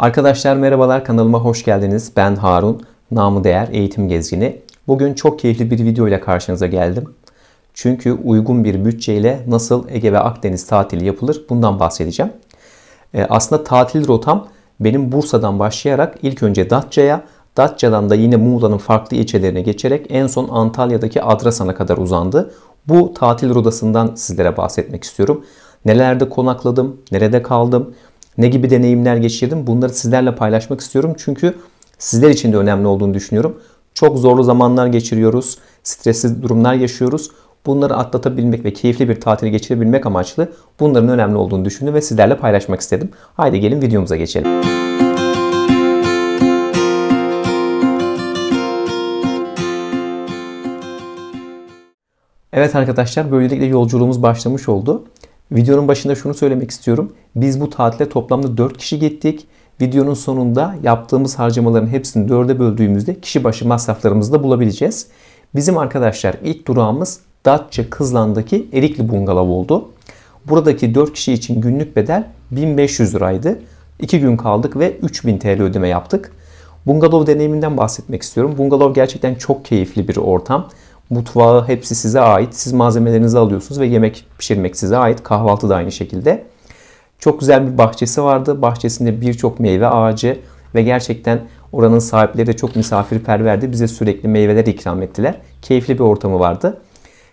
Arkadaşlar merhabalar kanalıma hoş geldiniz. Ben Harun, namı değer eğitim gezgini. Bugün çok keyifli bir video ile karşınıza geldim. Çünkü uygun bir bütçeyle nasıl Ege ve Akdeniz tatili yapılır bundan bahsedeceğim. Ee, aslında tatil rotam benim Bursa'dan başlayarak ilk önce Datça'ya, Datça'dan da yine Muğla'nın farklı ilçelerine geçerek en son Antalya'daki Adrasan'a kadar uzandı. Bu tatil rodasından sizlere bahsetmek istiyorum. Nelerde konakladım, nerede kaldım, ne gibi deneyimler geçirdim? Bunları sizlerle paylaşmak istiyorum. Çünkü sizler için de önemli olduğunu düşünüyorum. Çok zorlu zamanlar geçiriyoruz. Stresli durumlar yaşıyoruz. Bunları atlatabilmek ve keyifli bir tatil geçirebilmek amaçlı bunların önemli olduğunu düşündüm ve sizlerle paylaşmak istedim. Haydi gelin videomuza geçelim. Evet arkadaşlar böylelikle yolculuğumuz başlamış oldu. Videonun başında şunu söylemek istiyorum. Biz bu tatile toplamda 4 kişi gittik. Videonun sonunda yaptığımız harcamaların hepsini 4'e böldüğümüzde kişi başı masraflarımızı da bulabileceğiz. Bizim arkadaşlar ilk durağımız Datça Kızlan'daki Erikli Bungalov oldu. Buradaki 4 kişi için günlük bedel 1500 liraydı. 2 gün kaldık ve 3000 TL ödeme yaptık. Bungalov deneyiminden bahsetmek istiyorum. Bungalov gerçekten çok keyifli bir ortam mutfağı hepsi size ait. Siz malzemelerinizi alıyorsunuz ve yemek pişirmek size ait. Kahvaltı da aynı şekilde. Çok güzel bir bahçesi vardı. Bahçesinde birçok meyve ağacı ve gerçekten oranın sahipleri de çok misafirperverdi. Bize sürekli meyveler ikram ettiler. Keyifli bir ortamı vardı.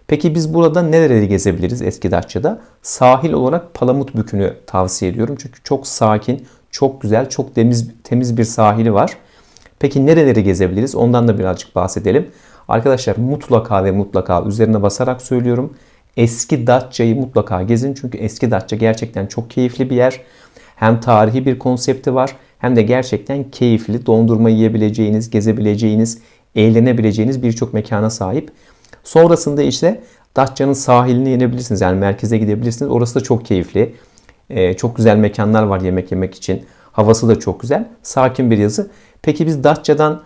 Peki biz burada nereleri gezebiliriz eski Datça'da? Sahil olarak Palamut Bükü'nü tavsiye ediyorum. Çünkü çok sakin, çok güzel, çok temiz, temiz bir sahili var. Peki nereleri gezebiliriz? Ondan da birazcık bahsedelim. Arkadaşlar mutlaka ve mutlaka üzerine basarak söylüyorum. Eski Datça'yı mutlaka gezin. Çünkü eski Datça gerçekten çok keyifli bir yer. Hem tarihi bir konsepti var hem de gerçekten keyifli dondurma yiyebileceğiniz, gezebileceğiniz, eğlenebileceğiniz birçok mekana sahip. Sonrasında işte Datça'nın sahiline inebilirsiniz. Yani merkeze gidebilirsiniz. Orası da çok keyifli. Ee, çok güzel mekanlar var yemek yemek için. Havası da çok güzel. Sakin bir yazı. Peki biz Datça'dan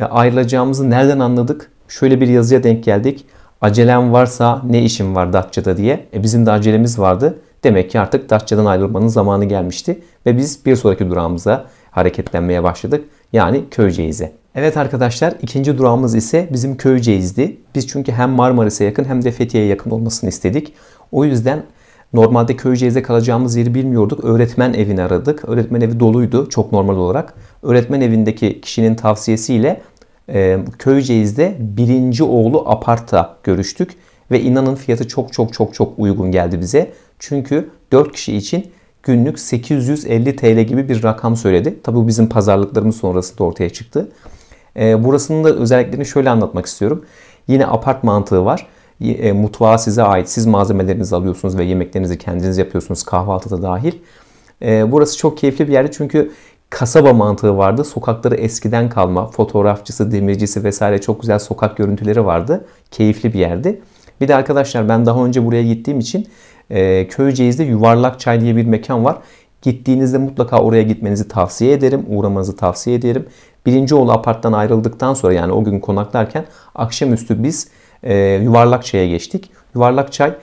e, ayrılacağımızı nereden anladık? şöyle bir yazıya denk geldik. Acelem varsa ne işim var Datça'da diye. E bizim de acelemiz vardı. Demek ki artık Datça'dan ayrılmanın zamanı gelmişti ve biz bir sonraki durağımıza hareketlenmeye başladık. Yani Köyceğiz'e. Evet arkadaşlar ikinci durağımız ise bizim Köyceğiz'di. Biz çünkü hem Marmaris'e yakın hem de Fethiye'ye yakın olmasını istedik. O yüzden normalde Köyceğiz'de kalacağımız yeri bilmiyorduk. Öğretmen evini aradık. Öğretmen evi doluydu çok normal olarak. Öğretmen evindeki kişinin tavsiyesiyle e, Köyceğiz'de birinci oğlu aparta görüştük. Ve inanın fiyatı çok çok çok çok uygun geldi bize. Çünkü 4 kişi için günlük 850 TL gibi bir rakam söyledi. Tabii bu bizim pazarlıklarımız sonrasında ortaya çıktı. Ee, burasının da özelliklerini şöyle anlatmak istiyorum. Yine apart mantığı var. E, mutfağı size ait. Siz malzemelerinizi alıyorsunuz ve yemeklerinizi kendiniz yapıyorsunuz kahvaltıda dahil. Ee, burası çok keyifli bir yerdi çünkü kasaba mantığı vardı. Sokakları eskiden kalma, fotoğrafçısı, demircisi vesaire çok güzel sokak görüntüleri vardı. Keyifli bir yerdi. Bir de arkadaşlar ben daha önce buraya gittiğim için e, Köyceğiz'de Yuvarlak Çay diye bir mekan var. Gittiğinizde mutlaka oraya gitmenizi tavsiye ederim. Uğramanızı tavsiye ederim. Birinci oğlu aparttan ayrıldıktan sonra yani o gün konaklarken akşamüstü biz e, Yuvarlak Çay'a geçtik. Yuvarlak Çay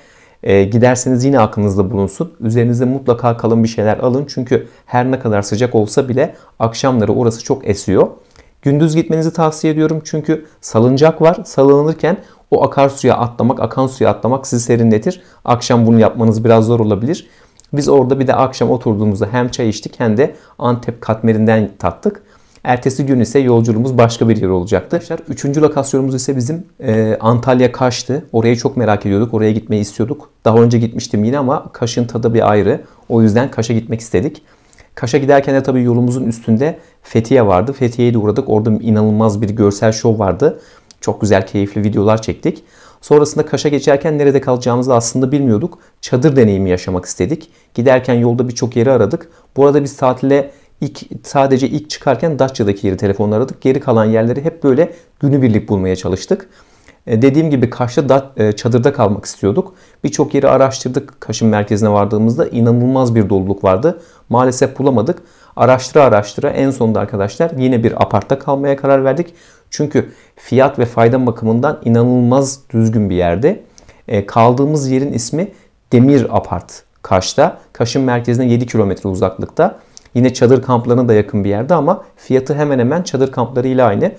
e, giderseniz yine aklınızda bulunsun. Üzerinize mutlaka kalın bir şeyler alın. Çünkü her ne kadar sıcak olsa bile akşamları orası çok esiyor. Gündüz gitmenizi tavsiye ediyorum. Çünkü salıncak var. Salınırken o akarsuya atlamak, akan suya atlamak sizi serinletir. Akşam bunu yapmanız biraz zor olabilir. Biz orada bir de akşam oturduğumuzda hem çay içtik hem de Antep katmerinden tattık. Ertesi gün ise yolculuğumuz başka bir yer olacaktı. Arkadaşlar üçüncü lokasyonumuz ise bizim e, Antalya Kaş'tı. Orayı çok merak ediyorduk. Oraya gitmeyi istiyorduk. Daha önce gitmiştim yine ama Kaş'ın tadı bir ayrı. O yüzden Kaş'a gitmek istedik. Kaş'a giderken de tabii yolumuzun üstünde Fethiye vardı. Fethiye'ye de uğradık. Orada inanılmaz bir görsel şov vardı. Çok güzel keyifli videolar çektik. Sonrasında Kaş'a geçerken nerede kalacağımızı aslında bilmiyorduk. Çadır deneyimi yaşamak istedik. Giderken yolda birçok yeri aradık. Bu arada biz tatile İlk, sadece ilk çıkarken Datça'daki yeri telefonla aradık. Geri kalan yerleri hep böyle günübirlik bulmaya çalıştık. E, dediğim gibi Kaş'ta e, çadırda kalmak istiyorduk. Birçok yeri araştırdık. Kaş'ın merkezine vardığımızda inanılmaz bir doluluk vardı. Maalesef bulamadık. Araştıra araştıra en sonunda arkadaşlar yine bir apartta kalmaya karar verdik. Çünkü fiyat ve fayda bakımından inanılmaz düzgün bir yerde. E, kaldığımız yerin ismi Demir Apart Kaş'ta. Kaş'ın merkezine 7 kilometre uzaklıkta. Yine çadır kamplarına da yakın bir yerde ama fiyatı hemen hemen çadır kamplarıyla aynı.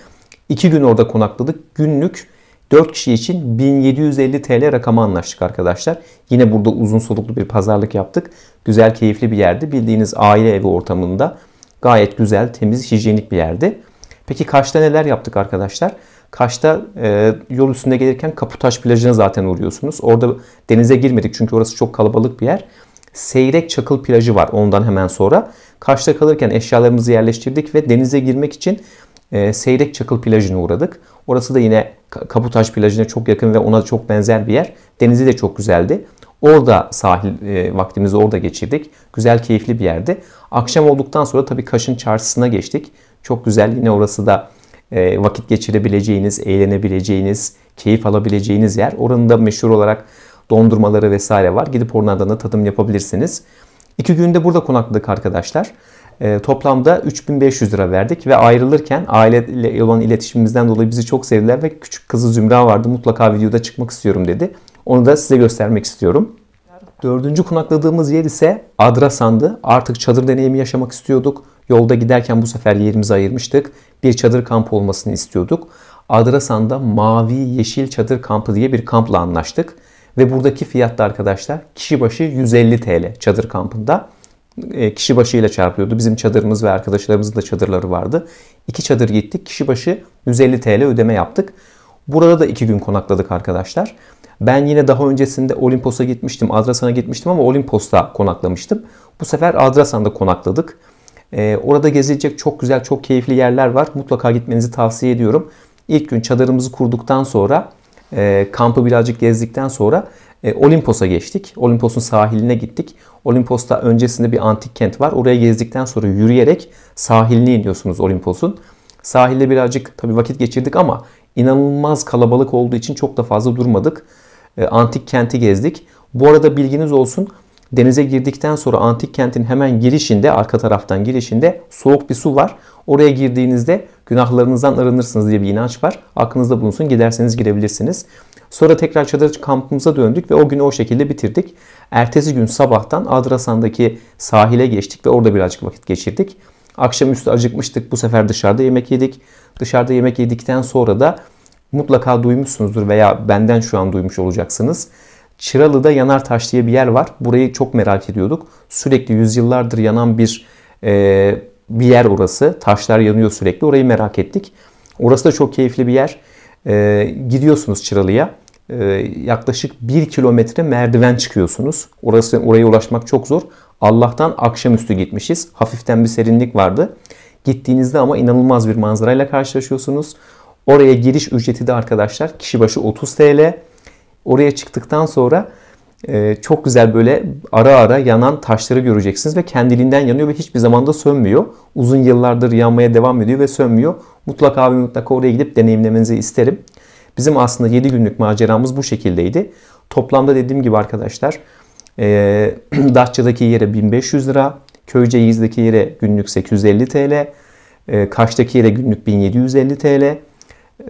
İki gün orada konakladık. Günlük 4 kişi için 1750 TL rakama anlaştık arkadaşlar. Yine burada uzun soluklu bir pazarlık yaptık. Güzel, keyifli bir yerdi. Bildiğiniz aile evi ortamında gayet güzel, temiz, hijyenik bir yerdi. Peki Kaş'ta neler yaptık arkadaşlar? Kaş'ta e, yol üstünde gelirken Kaputaş plajına zaten uğruyorsunuz. Orada denize girmedik çünkü orası çok kalabalık bir yer. Seyrek Çakıl plajı var ondan hemen sonra. Kaş'ta kalırken eşyalarımızı yerleştirdik ve denize girmek için e, Seyrek Çakıl plajına uğradık. Orası da yine Kaputaş plajına çok yakın ve ona çok benzer bir yer. Denizi de çok güzeldi. Orada sahil e, vaktimizi orada geçirdik. Güzel, keyifli bir yerdi. Akşam olduktan sonra tabii Kaş'ın çarşısına geçtik. Çok güzel yine orası da e, vakit geçirebileceğiniz, eğlenebileceğiniz, keyif alabileceğiniz yer. Oranın da meşhur olarak dondurmaları vesaire var. Gidip onlardan da tadım yapabilirsiniz. İki günde burada konakladık arkadaşlar. E, toplamda 3500 lira verdik ve ayrılırken aileyle olan iletişimimizden dolayı bizi çok sevdiler ve küçük kızı Zümra vardı. Mutlaka videoda çıkmak istiyorum dedi. Onu da size göstermek istiyorum. Dördüncü konakladığımız yer ise Adrasan'dı. Artık çadır deneyimi yaşamak istiyorduk. Yolda giderken bu sefer yerimizi ayırmıştık. Bir çadır kampı olmasını istiyorduk. Adrasan'da Mavi Yeşil Çadır Kampı diye bir kampla anlaştık. Ve buradaki fiyat da arkadaşlar kişi başı 150 TL çadır kampında. E, kişi başıyla çarpıyordu. Bizim çadırımız ve arkadaşlarımızın da çadırları vardı. İki çadır gittik. Kişi başı 150 TL ödeme yaptık. Burada da iki gün konakladık arkadaşlar. Ben yine daha öncesinde Olimpos'a gitmiştim. Adrasan'a gitmiştim ama Olimpos'ta konaklamıştım. Bu sefer Adrasan'da konakladık. E, orada gezilecek çok güzel, çok keyifli yerler var. Mutlaka gitmenizi tavsiye ediyorum. İlk gün çadırımızı kurduktan sonra e, kampı birazcık gezdikten sonra e, Olimpos'a geçtik. Olimpos'un sahiline gittik. Olimpos'ta öncesinde bir antik kent var. Oraya gezdikten sonra yürüyerek sahiline iniyorsunuz Olimpos'un. Sahilde birazcık tabii vakit geçirdik ama inanılmaz kalabalık olduğu için çok da fazla durmadık. E, antik kenti gezdik. Bu arada bilginiz olsun Denize girdikten sonra antik kentin hemen girişinde, arka taraftan girişinde soğuk bir su var. Oraya girdiğinizde günahlarınızdan arınırsınız diye bir inanç var. Aklınızda bulunsun giderseniz girebilirsiniz. Sonra tekrar çadır kampımıza döndük ve o günü o şekilde bitirdik. Ertesi gün sabahtan Adrasan'daki sahile geçtik ve orada birazcık vakit geçirdik. Akşamüstü acıkmıştık. Bu sefer dışarıda yemek yedik. Dışarıda yemek yedikten sonra da mutlaka duymuşsunuzdur veya benden şu an duymuş olacaksınız. Çıralı'da Yanartaş diye bir yer var. Burayı çok merak ediyorduk. Sürekli yüzyıllardır yanan bir e, bir yer orası. Taşlar yanıyor sürekli. Orayı merak ettik. Orası da çok keyifli bir yer. E, gidiyorsunuz Çıralı'ya. E, yaklaşık 1 kilometre merdiven çıkıyorsunuz. Orası Oraya ulaşmak çok zor. Allah'tan akşamüstü gitmişiz. Hafiften bir serinlik vardı. Gittiğinizde ama inanılmaz bir manzarayla karşılaşıyorsunuz. Oraya giriş ücreti de arkadaşlar kişi başı 30 TL. Oraya çıktıktan sonra e, çok güzel böyle ara ara yanan taşları göreceksiniz ve kendiliğinden yanıyor ve hiçbir zaman da sönmüyor. Uzun yıllardır yanmaya devam ediyor ve sönmüyor. Mutlaka ve mutlaka oraya gidip deneyimlemenizi isterim. Bizim aslında 7 günlük maceramız bu şekildeydi. Toplamda dediğim gibi arkadaşlar e, Datça'daki yere 1500 lira, Köyceğiz'deki yere günlük 850 TL, e, Kaş'taki yere günlük 1750 TL,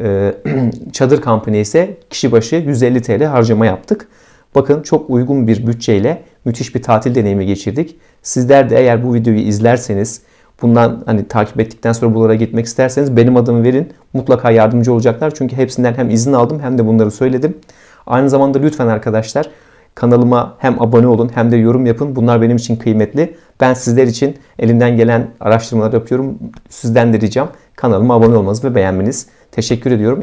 ee, çadır kampına ise kişi başı 150 TL harcama yaptık. Bakın çok uygun bir bütçeyle müthiş bir tatil deneyimi geçirdik. Sizler de eğer bu videoyu izlerseniz bundan hani takip ettikten sonra buralara gitmek isterseniz benim adımı verin. Mutlaka yardımcı olacaklar. Çünkü hepsinden hem izin aldım hem de bunları söyledim. Aynı zamanda lütfen arkadaşlar kanalıma hem abone olun hem de yorum yapın. Bunlar benim için kıymetli. Ben sizler için elimden gelen araştırmalar yapıyorum. Sizden de ricam kanalıma abone olmanız ve beğenmeniz. Teşekkür ediyorum.